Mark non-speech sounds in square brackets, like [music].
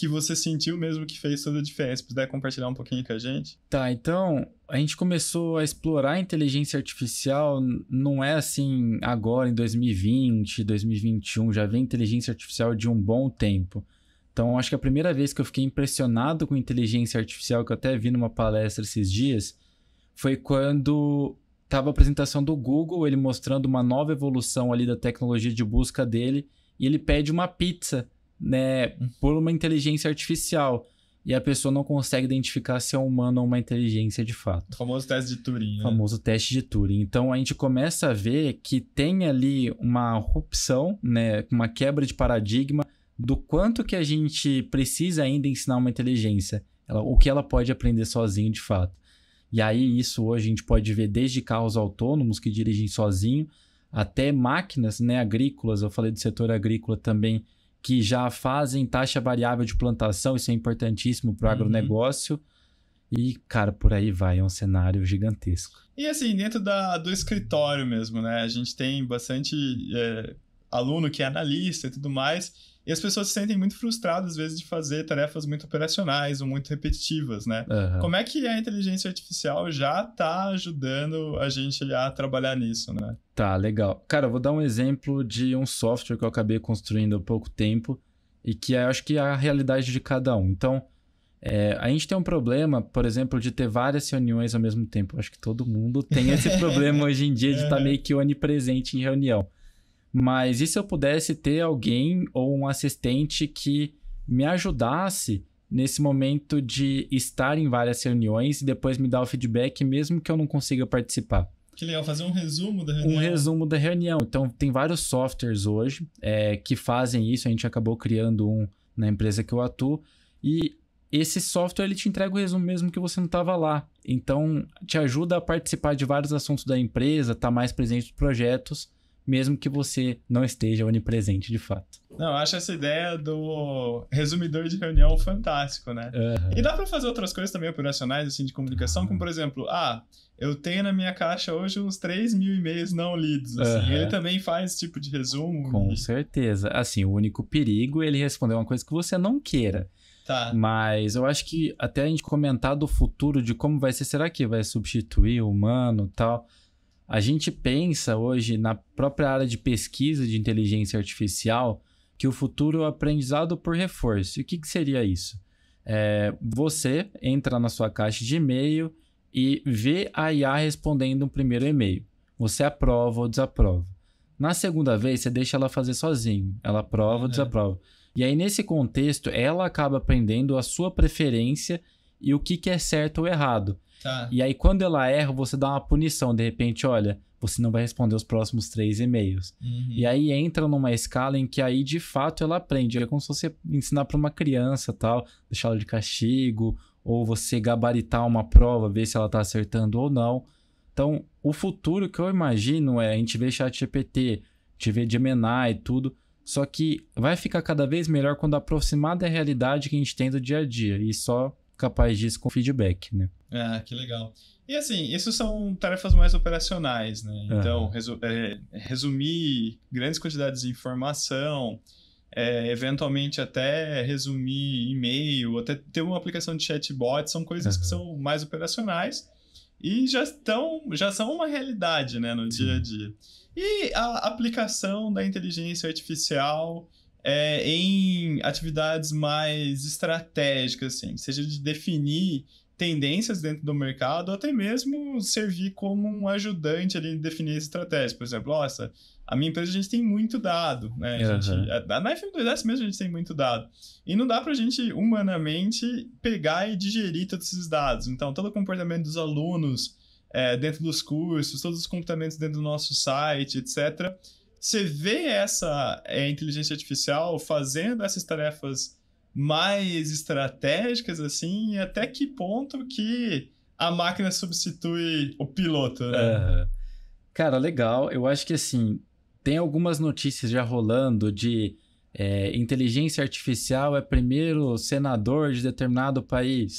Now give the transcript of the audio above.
que você sentiu mesmo que fez toda a diferença? Puder compartilhar um pouquinho com a gente? Tá, então a gente começou a explorar a inteligência artificial, não é assim agora em 2020, 2021, já vem inteligência artificial de um bom tempo. Então acho que a primeira vez que eu fiquei impressionado com inteligência artificial, que eu até vi numa palestra esses dias, foi quando estava a apresentação do Google, ele mostrando uma nova evolução ali da tecnologia de busca dele, e ele pede uma pizza né, por uma inteligência artificial. E a pessoa não consegue identificar se é humano ou uma inteligência de fato. O famoso teste de Turing. Né? O famoso teste de Turing. Então a gente começa a ver que tem ali uma rupção, né, uma quebra de paradigma do quanto que a gente precisa ainda ensinar uma inteligência, ela, o que ela pode aprender sozinho de fato. E aí isso hoje a gente pode ver desde carros autônomos que dirigem sozinho, até máquinas, né, agrícolas, eu falei do setor agrícola também, que já fazem taxa variável de plantação, isso é importantíssimo para o uhum. agronegócio. E, cara, por aí vai, é um cenário gigantesco. E assim, dentro da, do escritório mesmo, né? A gente tem bastante é, aluno que é analista e tudo mais. E as pessoas se sentem muito frustradas, às vezes, de fazer tarefas muito operacionais ou muito repetitivas, né? Uhum. Como é que a inteligência artificial já está ajudando a gente a trabalhar nisso, né? Tá, legal. Cara, eu vou dar um exemplo de um software que eu acabei construindo há pouco tempo e que eu é, acho que é a realidade de cada um. Então, é, a gente tem um problema, por exemplo, de ter várias reuniões ao mesmo tempo. Eu acho que todo mundo tem esse [laughs] problema hoje em dia de estar tá meio que onipresente em reunião. Mas e se eu pudesse ter alguém ou um assistente que me ajudasse nesse momento de estar em várias reuniões e depois me dar o feedback, mesmo que eu não consiga participar? Que legal, fazer um resumo da reunião. Um resumo da reunião. Então, tem vários softwares hoje é, que fazem isso. A gente acabou criando um na empresa que eu atuo. E esse software ele te entrega o resumo mesmo que você não estava lá. Então, te ajuda a participar de vários assuntos da empresa, estar tá mais presente nos projetos mesmo que você não esteja onipresente de fato. Não, eu acho essa ideia do resumidor de reunião fantástico, né? Uhum. E dá para fazer outras coisas também operacionais, assim, de comunicação, uhum. como por exemplo, ah, eu tenho na minha caixa hoje uns 3 mil e-mails não lidos. Assim. Uhum. Ele também faz esse tipo de resumo. Com e... certeza. Assim, o único perigo é ele responder uma coisa que você não queira. Tá. Mas eu acho que até a gente comentar do futuro, de como vai ser, será que vai substituir o humano tal? A gente pensa hoje na própria área de pesquisa de inteligência artificial que o futuro é o aprendizado por reforço. E o que, que seria isso? É, você entra na sua caixa de e-mail e vê a IA respondendo um primeiro e-mail. Você aprova ou desaprova. Na segunda vez, você deixa ela fazer sozinho. Ela aprova ou é. desaprova. E aí, nesse contexto, ela acaba aprendendo a sua preferência e o que, que é certo ou errado. Tá. E aí, quando ela erra, você dá uma punição. De repente, olha, você não vai responder os próximos três e-mails. Uhum. E aí entra numa escala em que aí, de fato, ela aprende. É como se você ensinar para uma criança tal, deixar ela de castigo, ou você gabaritar uma prova, ver se ela está acertando ou não. Então, o futuro que eu imagino é a gente ver ChatGPT, te gente ver Gemini e tudo, só que vai ficar cada vez melhor quando aproximar da realidade que a gente tem do dia a dia e só capaz disso com feedback, né? Ah, que legal. E assim, isso são tarefas mais operacionais, né? É. Então, uhum. resu é, resumir grandes quantidades de informação, é, eventualmente até resumir e-mail, até ter uma aplicação de chatbot, são coisas uhum. que são mais operacionais e já estão, já são uma realidade, né, no Sim. dia a dia. E a aplicação da inteligência artificial é, em atividades mais estratégicas, assim, seja de definir tendências dentro do mercado, ou até mesmo servir como um ajudante ali de definir estratégias. Por exemplo, nossa, a minha empresa a gente tem muito dado, né? A gente, na FM2S mesmo a gente tem muito dado. E não dá para a gente, humanamente, pegar e digerir todos esses dados. Então, todo o comportamento dos alunos é, dentro dos cursos, todos os comportamentos dentro do nosso site, etc., você vê essa é, inteligência artificial fazendo essas tarefas mais estratégicas, assim, e até que ponto que a máquina substitui o piloto, né? Uhum. Cara, legal. Eu acho que, assim, tem algumas notícias já rolando de é, inteligência artificial é primeiro senador de determinado país.